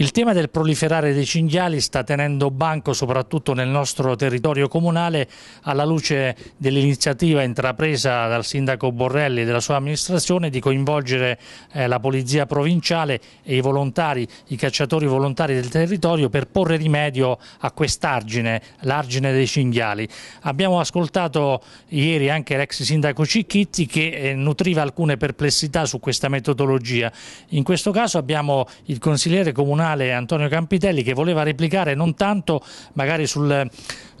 Il tema del proliferare dei cinghiali sta tenendo banco soprattutto nel nostro territorio comunale alla luce dell'iniziativa intrapresa dal sindaco Borrelli e della sua amministrazione di coinvolgere eh, la polizia provinciale e i volontari, i cacciatori volontari del territorio per porre rimedio a quest'argine, l'argine dei cinghiali. Abbiamo ascoltato ieri anche l'ex sindaco Cicchitti che eh, nutriva alcune perplessità su questa metodologia. In questo caso abbiamo il consigliere comunale nazionale Antonio Campitelli che voleva replicare non tanto magari sul,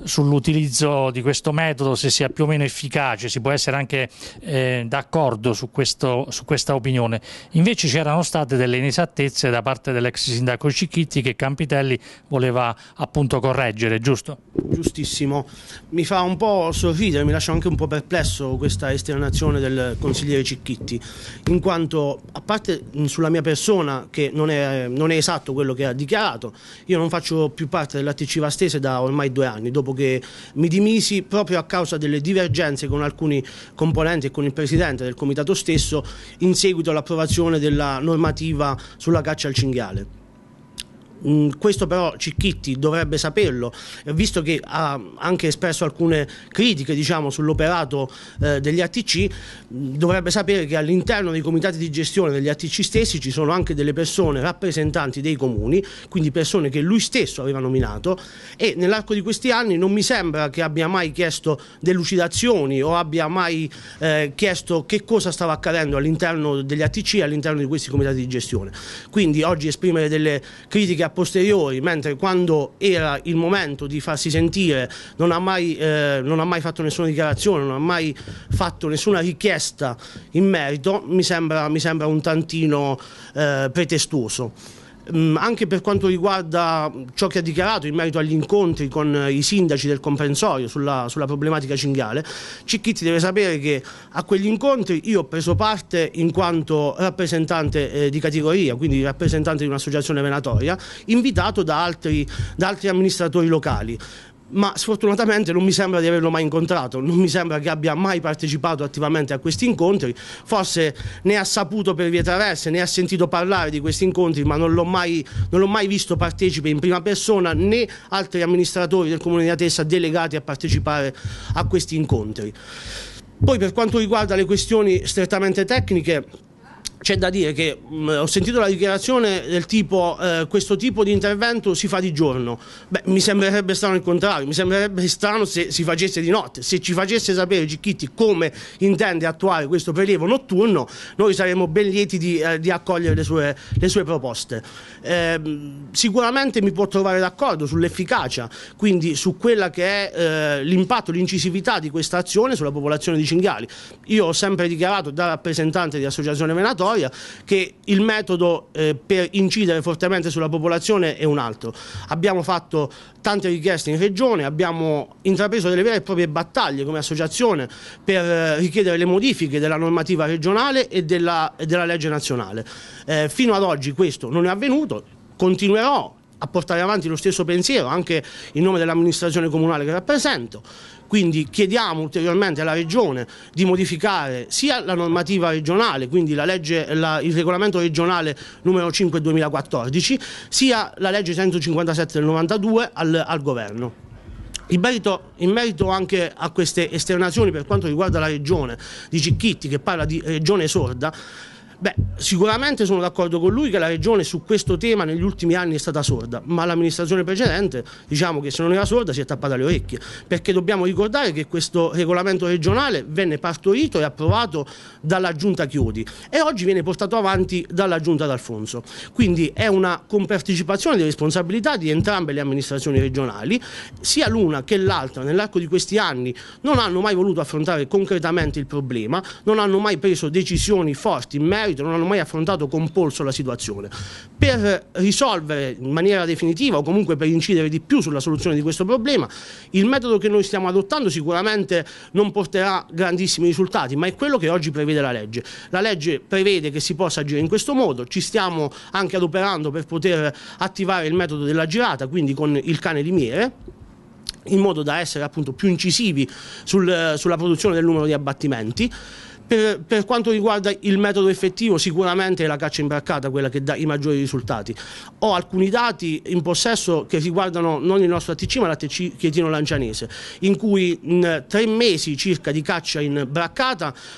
sull'utilizzo di questo metodo, se sia più o meno efficace, si può essere anche eh, d'accordo su, questo, su, questa opinione. Invece c'erano state delle inesattezze da parte dell'ex sindaco Cicchitti che Campitelli voleva appunto correggere, giusto? Giustissimo. Mi fa un po' sorridere, mi lascia anche un po' perplesso questa esternazione del consigliere Cicchitti, in quanto a parte sulla mia persona che non è, non è esatto quello che ha dichiarato. Io non faccio più parte dell'ATC Vastese da ormai due anni, dopo che mi dimisi proprio a causa delle divergenze con alcuni componenti e con il presidente del comitato stesso in seguito all'approvazione della normativa sulla caccia al cinghiale. Mm, questo però Cicchitti dovrebbe saperlo, eh, visto che ha anche espresso alcune critiche diciamo, sull'operato eh, degli ATC, mm, dovrebbe sapere che all'interno dei comitati di gestione degli ATC stessi ci sono anche delle persone rappresentanti dei comuni, quindi persone che lui stesso aveva nominato e nell'arco di questi anni non mi sembra che abbia mai chiesto delucidazioni o abbia mai eh, chiesto che cosa stava accadendo all'interno degli ATC e all'interno di questi comitati di gestione. Quindi oggi esprimere delle critiche a posteriori, mentre quando era il momento di farsi sentire non ha mai, eh, non ha mai fatto nessuna dichiarazione, non ha mai fatto nessuna richiesta in merito, mi sembra, mi sembra un tantino eh, pretestuoso. Mm, anche per quanto riguarda ciò che ha dichiarato in merito agli incontri con eh, i sindaci del comprensorio sulla, sulla problematica cinghiale, Cicchitti deve sapere che a quegli incontri io ho preso parte in quanto rappresentante eh, di categoria, quindi rappresentante di un'associazione venatoria, invitato da altri, da altri amministratori locali ma sfortunatamente non mi sembra di averlo mai incontrato, non mi sembra che abbia mai partecipato attivamente a questi incontri, forse ne ha saputo per via traverse, ne ha sentito parlare di questi incontri, ma non l'ho mai, mai, visto partecipe in prima persona né altri amministratori del Comune di Atessa delegati a partecipare a questi incontri. Poi per quanto riguarda le questioni strettamente tecniche, c'è da dire che mh, mm, ho sentito la dichiarazione del tipo eh, questo tipo di intervento si fa di giorno. Beh, mi sembrerebbe strano il contrario, mi sembrerebbe strano se si facesse di notte. Se ci facesse sapere Gicchitti come intende attuare questo prelievo notturno, noi saremmo ben lieti di, eh, di accogliere le sue, le sue proposte. Eh, sicuramente mi può trovare d'accordo sull'efficacia, quindi su quella che è eh, l'impatto, l'incisività di questa azione sulla popolazione di cinghiali. Io ho sempre dichiarato da rappresentante di Associazione Venato storia, che il metodo eh, per incidere fortemente sulla popolazione è un altro. Abbiamo fatto tante richieste in regione, abbiamo intrapreso delle vere e proprie battaglie come associazione per eh, richiedere le modifiche della normativa regionale e della, e della legge nazionale. Eh, fino ad oggi questo non è avvenuto, continuerò a portare avanti lo stesso pensiero anche in nome dell'amministrazione comunale che rappresento. Quindi chiediamo ulteriormente alla Regione di modificare sia la normativa regionale, quindi la legge, la, il regolamento regionale numero 5 2014, sia la legge 157 del 92 al, al Governo. In merito, in merito, anche a queste esternazioni per quanto riguarda la regione di Cicchitti che parla di regione sorda, Beh, sicuramente sono d'accordo con lui che la Regione su questo tema negli ultimi anni è stata sorda, ma l'amministrazione precedente diciamo che se non era sorda si è tappata le orecchie, perché dobbiamo ricordare che questo regolamento regionale venne partorito e approvato dalla Giunta Chiodi e oggi viene portato avanti dalla Giunta D'Alfonso. Quindi è una compartecipazione di responsabilità di entrambe le amministrazioni regionali, sia l'una che l'altra nell'arco di questi anni non hanno mai voluto affrontare concretamente il problema, non hanno mai preso decisioni forti in merito merito non hanno mai affrontato con polso la situazione. Per risolvere in maniera definitiva o comunque per incidere di più sulla soluzione di questo problema, il metodo che noi stiamo adottando sicuramente non porterà grandissimi risultati, ma è quello che oggi prevede la legge. La legge prevede che si possa agire in questo modo, ci stiamo anche adoperando per poter attivare il metodo della girata, quindi con il cane limiere in modo da essere appunto più incisivi sul, sulla produzione del numero di abbattimenti. Per, per, quanto riguarda il metodo effettivo, sicuramente è la caccia imbarcata quella che dà i maggiori risultati. Ho alcuni dati in possesso che riguardano non il nostro ATC ma l'ATC Chietino Lancianese, in cui in tre mesi circa di caccia in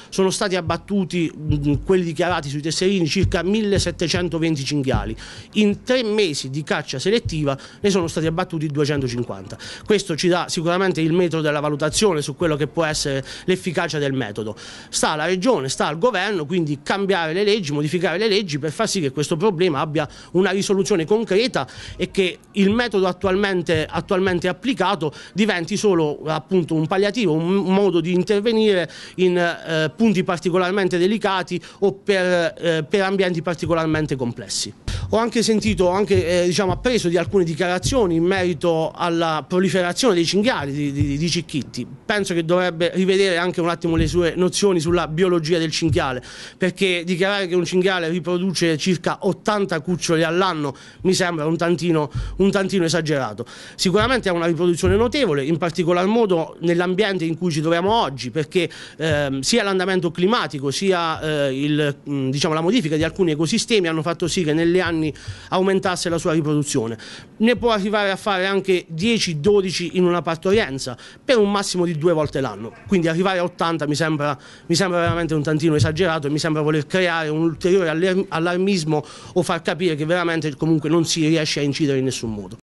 sono stati abbattuti mh, quelli dichiarati sui tesserini circa 1720 cinghiali. In tre mesi di caccia selettiva ne sono stati abbattuti 250. Questo ci dà sicuramente il metro della valutazione su quello che può essere l'efficacia del metodo. Sta alla regione, sta al governo, quindi cambiare le leggi, modificare le leggi per far sì che questo problema abbia una risoluzione concreta e che il metodo attualmente, attualmente applicato diventi solo appunto un palliativo, un modo di intervenire in eh, punti particolarmente delicati o per, eh, per ambienti particolarmente complessi. Ho anche sentito, ho anche eh, diciamo, appreso di alcune dichiarazioni in merito alla proliferazione dei cinghiali di, di, di, Cicchitti. Penso che dovrebbe rivedere anche un attimo le sue nozioni sulla biologia del cinghiale, perché dichiarare che un cinghiale riproduce circa 80 cuccioli all'anno mi sembra un tantino, un tantino esagerato. Sicuramente è una riproduzione notevole, in particolar modo nell'ambiente in cui ci troviamo oggi, perché eh, sia l'andamento climatico sia eh, il, mm, diciamo, la modifica di alcuni ecosistemi hanno fatto sì che negli anni anni aumentasse la sua riproduzione. Ne può arrivare a fare anche 10-12 in una partorienza per un massimo di due volte l'anno. Quindi arrivare a 80 mi sembra, mi sembra veramente un tantino esagerato e mi sembra voler creare un ulteriore allarmismo o far capire che veramente comunque non si riesce a incidere in nessun modo.